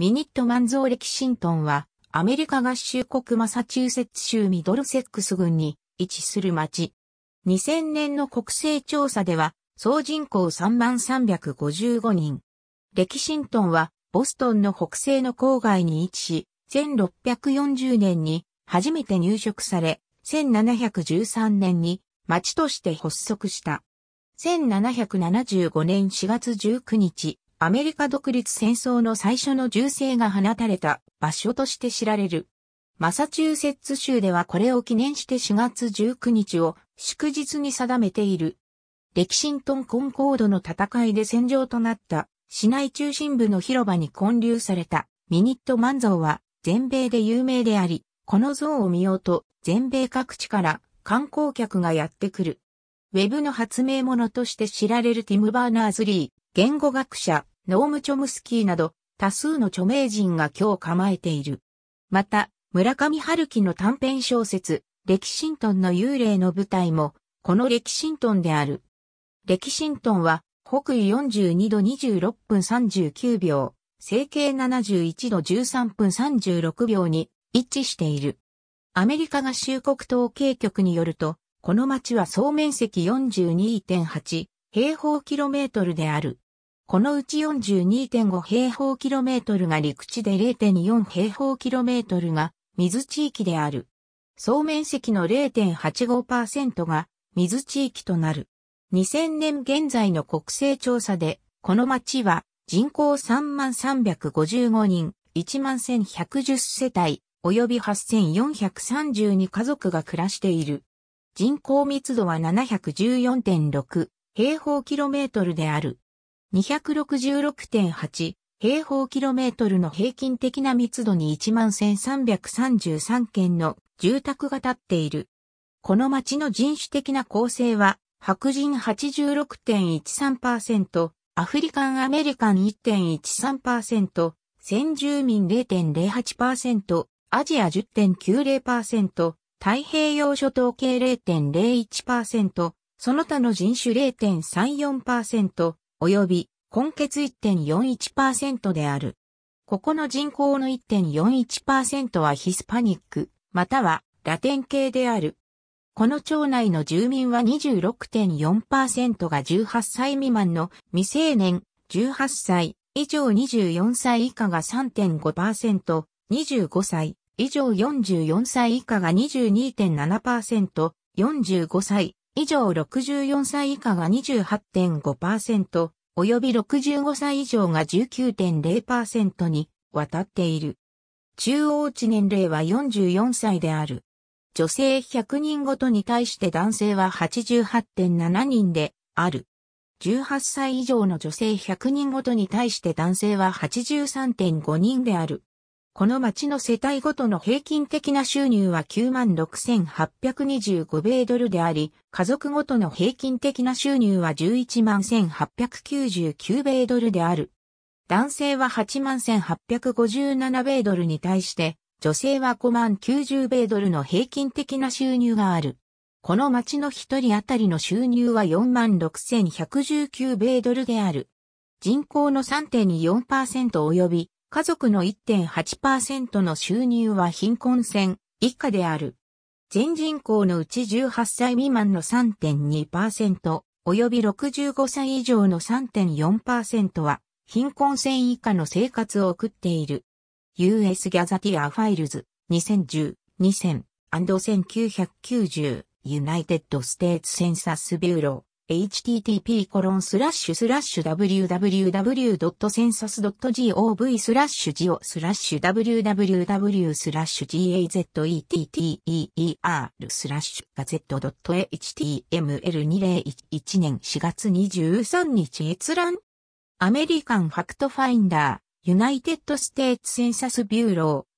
ミニットマンゾーレキシントンは、アメリカ合衆国マサチューセッツ州ミドルセックス郡に位置する町。2000年の国勢調査では、総人口3355人。レキシントンは、ボストンの北西の郊外に位置し、1640年に初めて入植され、1713年に町として発足した。1775年4月19日、アメリカ独立戦争の最初の銃声が放たれた場所として知られる。マサチューセッツ州ではこれを記念して4月19日を祝日に定めている。レキシントンコンコードの戦いで戦場となった市内中心部の広場に建立されたミニットマン像は全米で有名であり、この像を見ようと全米各地から観光客がやってくる。ウェブの発明者として知られるティム・バーナーズ・リー、言語学者、ノーム・チョムスキーなど多数の著名人が今日構えている。また、村上春樹の短編小説、レキシントンの幽霊の舞台も、このレキシントンである。レキシントンは、北緯42度26分39秒、整形71度13分36秒に一致している。アメリカ合衆国統計局によると、この町は総面積42.8平方キロメートルである。このうち42.5平方キロメートルが陸地で0.4平方キロメートルが水地域である。総面積の0.85%が水地域となる。2000年現在の国勢調査で、この町は人口3355人、11110世帯、及び8432家族が暮らしている。人口密度は714.6平方キロメートルである。266.8平方キロメートルの平均的な密度に11,333件の住宅が建っている。この町の人種的な構成は、白人86.13%、アフリカンアメリカン1.13%、先住民0.08%、アジア10.90%、太平洋諸島系0.01%、その他の人種0.34%、及び根血1.41%である。ここの人口の1.41%はヒスパニック、またはラテン系である。この町内の住民は26.4%が18歳未満の未成年、18歳以上24歳以下が3.5%、25歳以上44歳以下が22.7%、45歳以上64歳以下が28.5%、及び65歳以上が19.0%に渡っている。中央値年齢は44歳である。女性100人ごとに対して男性は88.7人である。18歳以上の女性100人ごとに対して男性は83.5人である。この町の世帯ごとの平均的な収入は96,825米ドルであり、家族ごとの平均的な収入は111,899米ドルである。男性は81,857米ドルに対して、女性は5万90米ドルの平均的な収入がある。この町の一人当たりの収入は46,119米ドルである。人口の3.4%及び家族の1.8%の収入は貧困線以下である。全人口のうち18歳未満の3.2%、及び65歳以上の3.4%は、貧困線以下の生活を送っている。US ギャザティアファイルズ、2010、2000、1990、United States Census Bureau http://www.census.gov g ラッ www gazetteer g a z e t ガゼ .html2011 年4月23日閲覧アメリカンファクトファインダーユナイテッドステーツセンサスビューロー